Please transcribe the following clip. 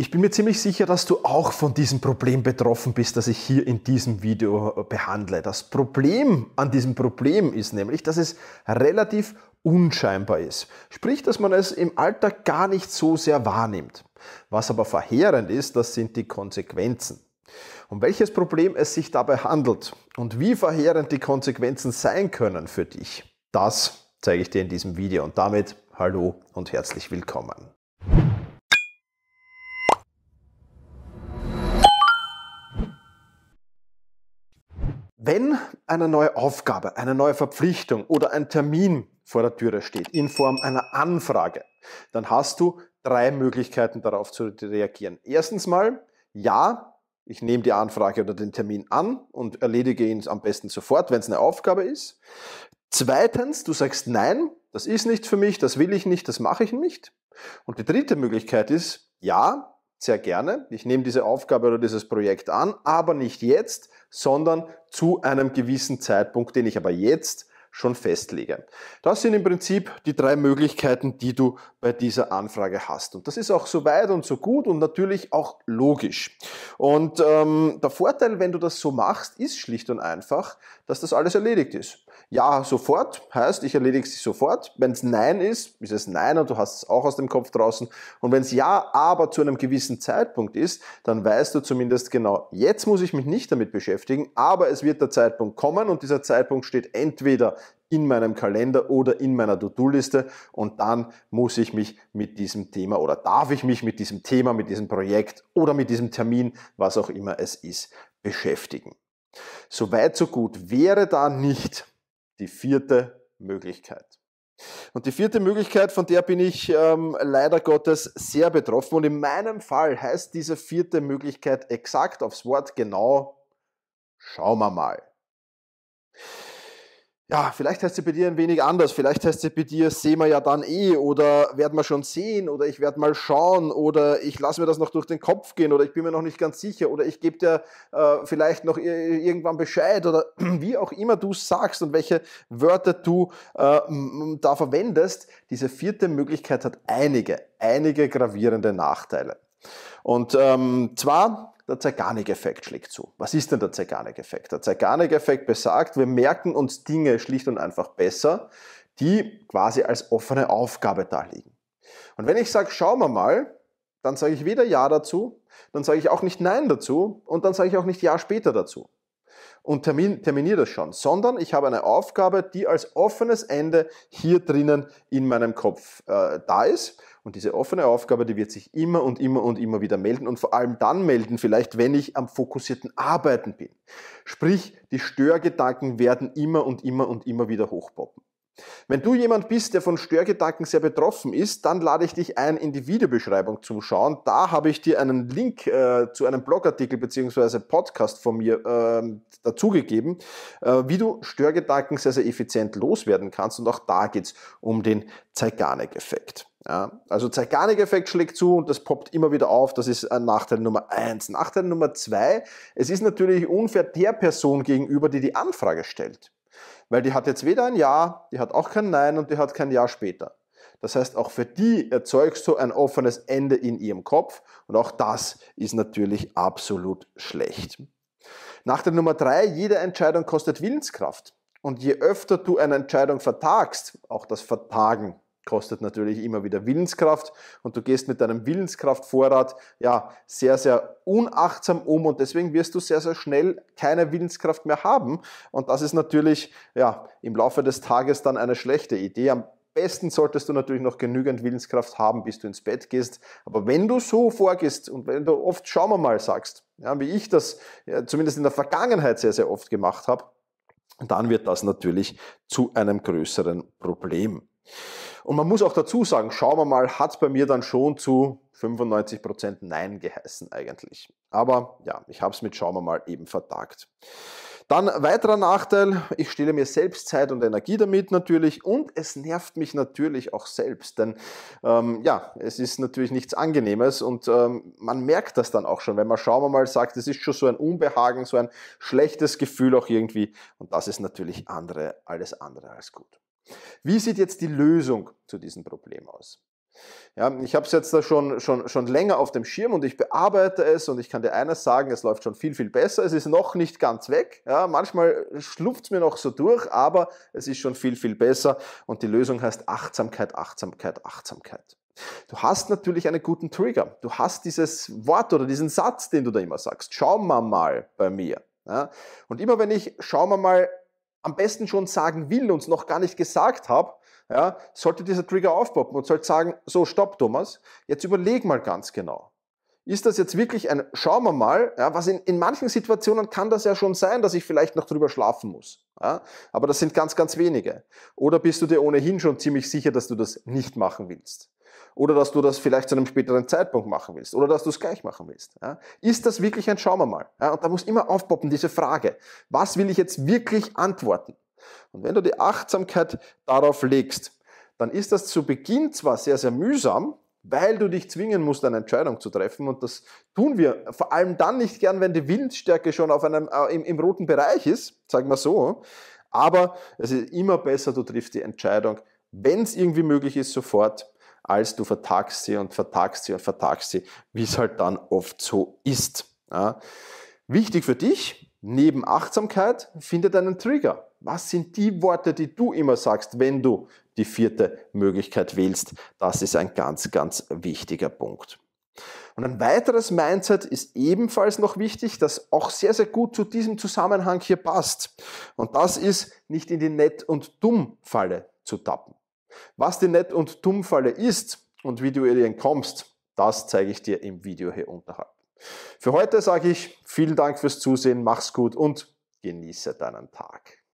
Ich bin mir ziemlich sicher, dass du auch von diesem Problem betroffen bist, das ich hier in diesem Video äh, behandle. Das Problem an diesem Problem ist nämlich, dass es relativ unscheinbar ist. Sprich, dass man es im Alltag gar nicht so sehr wahrnimmt. Was aber verheerend ist, das sind die Konsequenzen. Um welches Problem es sich dabei handelt und wie verheerend die Konsequenzen sein können für dich, das zeige ich dir in diesem Video. Und damit hallo und herzlich willkommen. Wenn eine neue Aufgabe, eine neue Verpflichtung oder ein Termin vor der Türe steht, in Form einer Anfrage, dann hast du drei Möglichkeiten darauf zu reagieren. Erstens mal, ja, ich nehme die Anfrage oder den Termin an und erledige ihn am besten sofort, wenn es eine Aufgabe ist. Zweitens, du sagst nein, das ist nichts für mich, das will ich nicht, das mache ich nicht. Und die dritte Möglichkeit ist, ja, sehr gerne. Ich nehme diese Aufgabe oder dieses Projekt an, aber nicht jetzt, sondern zu einem gewissen Zeitpunkt, den ich aber jetzt schon festlege. Das sind im Prinzip die drei Möglichkeiten, die du bei dieser Anfrage hast. Und das ist auch so weit und so gut und natürlich auch logisch. Und ähm, der Vorteil, wenn du das so machst, ist schlicht und einfach, dass das alles erledigt ist. Ja, sofort heißt, ich erledige es sofort. Wenn es Nein ist, ist es Nein und du hast es auch aus dem Kopf draußen. Und wenn es Ja, aber zu einem gewissen Zeitpunkt ist, dann weißt du zumindest genau, jetzt muss ich mich nicht damit beschäftigen, aber es wird der Zeitpunkt kommen und dieser Zeitpunkt steht entweder in meinem Kalender oder in meiner To-Do-Liste und dann muss ich mich mit diesem Thema oder darf ich mich mit diesem Thema, mit diesem Projekt oder mit diesem Termin, was auch immer es ist, beschäftigen. Soweit so gut wäre da nicht die vierte Möglichkeit. Und die vierte Möglichkeit, von der bin ich ähm, leider Gottes sehr betroffen. Und in meinem Fall heißt diese vierte Möglichkeit exakt aufs Wort genau, schauen wir mal ja, vielleicht heißt es bei dir ein wenig anders. Vielleicht heißt es bei dir, sehen wir ja dann eh oder werden wir schon sehen oder ich werde mal schauen oder ich lasse mir das noch durch den Kopf gehen oder ich bin mir noch nicht ganz sicher oder ich gebe dir äh, vielleicht noch irgendwann Bescheid oder wie auch immer du sagst und welche Wörter du äh, da verwendest. Diese vierte Möglichkeit hat einige, einige gravierende Nachteile. Und ähm, zwar der Zeigarnik-Effekt schlägt zu. Was ist denn der Zeigarnik-Effekt? Der Zeigarnik-Effekt besagt, wir merken uns Dinge schlicht und einfach besser, die quasi als offene Aufgabe da liegen. Und wenn ich sage, schauen wir mal, dann sage ich weder Ja dazu, dann sage ich auch nicht Nein dazu und dann sage ich auch nicht Ja später dazu. Und termin, terminiere das schon, sondern ich habe eine Aufgabe, die als offenes Ende hier drinnen in meinem Kopf äh, da ist. Und diese offene Aufgabe, die wird sich immer und immer und immer wieder melden und vor allem dann melden, vielleicht wenn ich am fokussierten Arbeiten bin. Sprich, die Störgedanken werden immer und immer und immer wieder hochpoppen. Wenn du jemand bist, der von Störgedanken sehr betroffen ist, dann lade ich dich ein, in die Videobeschreibung zu schauen. Da habe ich dir einen Link äh, zu einem Blogartikel bzw. Podcast von mir äh, dazugegeben, äh, wie du Störgedanken sehr, sehr effizient loswerden kannst. Und auch da geht es um den Zeigarnik-Effekt. Ja, also Zeigarnik-Effekt schlägt zu und das poppt immer wieder auf. Das ist ein Nachteil Nummer eins. Nachteil Nummer zwei, es ist natürlich unfair der Person gegenüber, die die Anfrage stellt. Weil die hat jetzt weder ein Ja, die hat auch kein Nein und die hat kein Jahr später. Das heißt, auch für die erzeugst du ein offenes Ende in ihrem Kopf und auch das ist natürlich absolut schlecht. Nachteil Nummer drei, jede Entscheidung kostet Willenskraft. Und je öfter du eine Entscheidung vertagst, auch das Vertagen kostet natürlich immer wieder Willenskraft und du gehst mit deinem Willenskraftvorrat ja sehr, sehr unachtsam um und deswegen wirst du sehr, sehr schnell keine Willenskraft mehr haben und das ist natürlich ja im Laufe des Tages dann eine schlechte Idee. Am besten solltest du natürlich noch genügend Willenskraft haben, bis du ins Bett gehst. Aber wenn du so vorgehst und wenn du oft schauen wir mal sagst, ja, wie ich das ja, zumindest in der Vergangenheit sehr, sehr oft gemacht habe, dann wird das natürlich zu einem größeren Problem. Und man muss auch dazu sagen, schauen wir mal, hat es bei mir dann schon zu 95% Prozent Nein geheißen eigentlich. Aber ja, ich habe es mit schauen wir mal eben vertagt. Dann weiterer Nachteil, ich stehle mir selbst Zeit und Energie damit natürlich und es nervt mich natürlich auch selbst, denn ähm, ja, es ist natürlich nichts Angenehmes und ähm, man merkt das dann auch schon, wenn man schauen wir mal sagt, es ist schon so ein Unbehagen, so ein schlechtes Gefühl auch irgendwie und das ist natürlich andere, alles andere als gut. Wie sieht jetzt die Lösung zu diesem Problem aus? Ja, ich habe es jetzt da schon, schon, schon länger auf dem Schirm und ich bearbeite es und ich kann dir eines sagen, es läuft schon viel, viel besser. Es ist noch nicht ganz weg. Ja, manchmal schlupft es mir noch so durch, aber es ist schon viel, viel besser und die Lösung heißt Achtsamkeit, Achtsamkeit, Achtsamkeit. Du hast natürlich einen guten Trigger. Du hast dieses Wort oder diesen Satz, den du da immer sagst. Schauen wir mal bei mir. Ja, und immer wenn ich schauen wir mal am besten schon sagen will und es noch gar nicht gesagt habe, ja, sollte dieser Trigger aufpoppen und sollte sagen, so, stopp, Thomas, jetzt überleg mal ganz genau. Ist das jetzt wirklich ein, schauen wir mal, ja, was in, in manchen Situationen kann das ja schon sein, dass ich vielleicht noch drüber schlafen muss. Ja, aber das sind ganz, ganz wenige. Oder bist du dir ohnehin schon ziemlich sicher, dass du das nicht machen willst? Oder dass du das vielleicht zu einem späteren Zeitpunkt machen willst. Oder dass du es gleich machen willst. Ja? Ist das wirklich ein Schauen wir mal? Ja? Und da muss immer aufpoppen, diese Frage. Was will ich jetzt wirklich antworten? Und wenn du die Achtsamkeit darauf legst, dann ist das zu Beginn zwar sehr, sehr mühsam, weil du dich zwingen musst, eine Entscheidung zu treffen. Und das tun wir vor allem dann nicht gern, wenn die Willensstärke schon auf einem, äh, im, im, roten Bereich ist, sagen wir so. Aber es ist immer besser, du triffst die Entscheidung, wenn es irgendwie möglich ist, sofort als du vertagst sie und vertagst sie und vertagst sie, wie es halt dann oft so ist. Ja. Wichtig für dich, neben Achtsamkeit, finde deinen Trigger. Was sind die Worte, die du immer sagst, wenn du die vierte Möglichkeit wählst? Das ist ein ganz, ganz wichtiger Punkt. Und ein weiteres Mindset ist ebenfalls noch wichtig, das auch sehr, sehr gut zu diesem Zusammenhang hier passt. Und das ist, nicht in die Nett- und Dumm-Falle zu tappen. Was die Nett- und Dummfalle ist und wie du ihr entkommst, das zeige ich dir im Video hier unterhalb. Für heute sage ich vielen Dank fürs Zusehen, mach's gut und genieße deinen Tag.